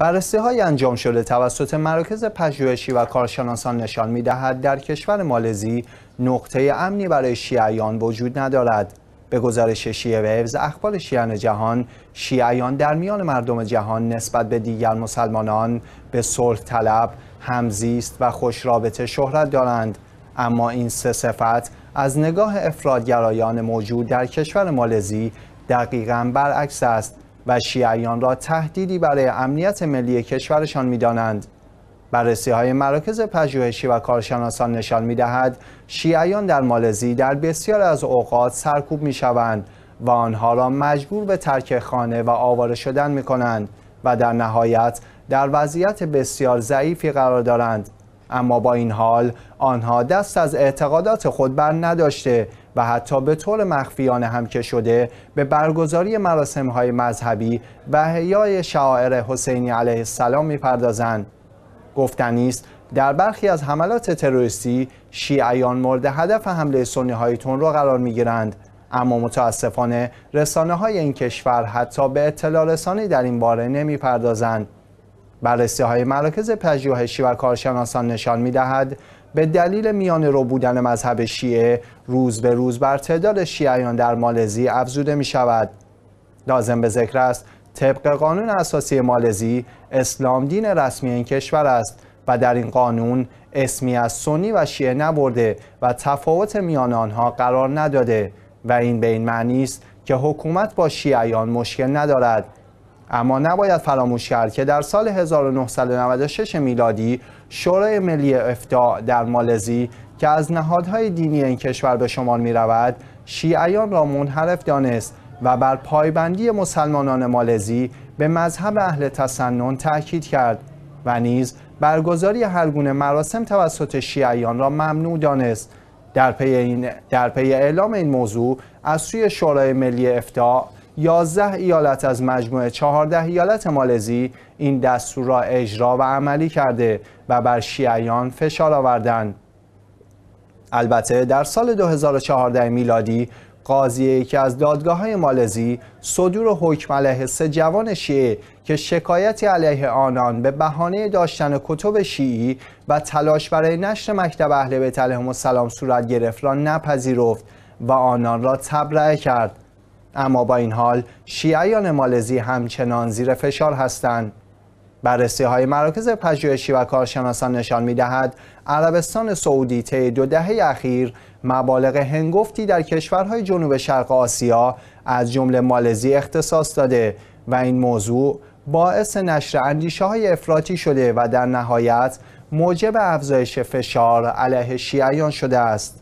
بررسی های انجام شده توسط مراکز پژوهشی و کارشناسان نشان می دهد در کشور مالزی نقطه امنی برای شیعیان وجود ندارد. به گزارش شیعه ویوز اخبار شیعان جهان شیعیان در میان مردم جهان نسبت به دیگر مسلمانان به صلح طلب، همزیست و خوش رابطه شهرت دارند اما این سه صفت از نگاه افرادگرایان موجود در کشور مالزی دقیقا برعکس است و شیعیان را تهدیدی برای امنیت ملی کشورشان میدانند. بررسی های مراکز پژوهشی و کارشناسان نشان می دهد شیعیان در مالزی در بسیار از اوقات سرکوب می شوند و آنها را مجبور به ترک خانه و آواره شدن می کنند و در نهایت در وضعیت بسیار ضعیفی قرار دارند اما با این حال آنها دست از اعتقادات خود بر نداشته و حتی به طور مخفیانه هم که شده به برگزاری مراسم های مذهبی و حیای شاعر حسینی علیه السلام میپردازند گفتنی است در برخی از حملات تروریستی شیعیان مورد هدف حمله سنی های تون قرار می گیرند اما متاسفانه رسانه های این کشور حتی به اطلاع رسانی در این باره نمی پردازند بررسی های مراکز پژوهشی و کارشناسان نشان می دهد به دلیل میان رو بودن مذهب شیعه روز به روز بر تعداد شیعیان در مالزی افزوده می شود. لازم به ذکر است طبق قانون اساسی مالزی اسلام دین رسمی این کشور است و در این قانون اسمی از سنی و شیعه نبرده و تفاوت میان آنها قرار نداده و این به این معنی است که حکومت با شیعیان مشکل ندارد اما نباید فراموش کرد که در سال 1996 میلادی شورای ملی افتاع در مالزی که از نهادهای دینی این کشور به شمار می رود شیعیان را منحرف دانست و بر پایبندی مسلمانان مالزی به مذهب اهل تسنن تاکید کرد و نیز برگزاری هرگونه مراسم توسط شیعیان را ممنوع دانست در پی, این در پی اعلام این موضوع از سوی شورای ملی افتاع 11 ایالت از مجموع 14 ایالت مالزی این دستور را اجرا و عملی کرده و بر شیعیان فشار آوردند. البته در سال 2014 میلادی قاضی یکی از دادگاه های مالزی صدور حکم علیه سه جوان شیعه که شکایتی علیه آنان به بهانه داشتن کتب شیعی و تلاش برای نشر مکتب اهل بیت علیهم السلام صورت گرفت را نپذیرفت و آنان را تبرئه کرد اما با این حال شیعیان مالزی همچنان زیر فشار هستند بررسی های مراکز پژوهشی و کارشناسان نشان می دهد عربستان سعودی طی دو دهه اخیر مبالغ هنگفتی در کشورهای جنوب شرق آسیا از جمله مالزی اختصاص داده و این موضوع باعث نشر اندیشه های افراطی شده و در نهایت موجب افزایش فشار علیه شیعیان شده است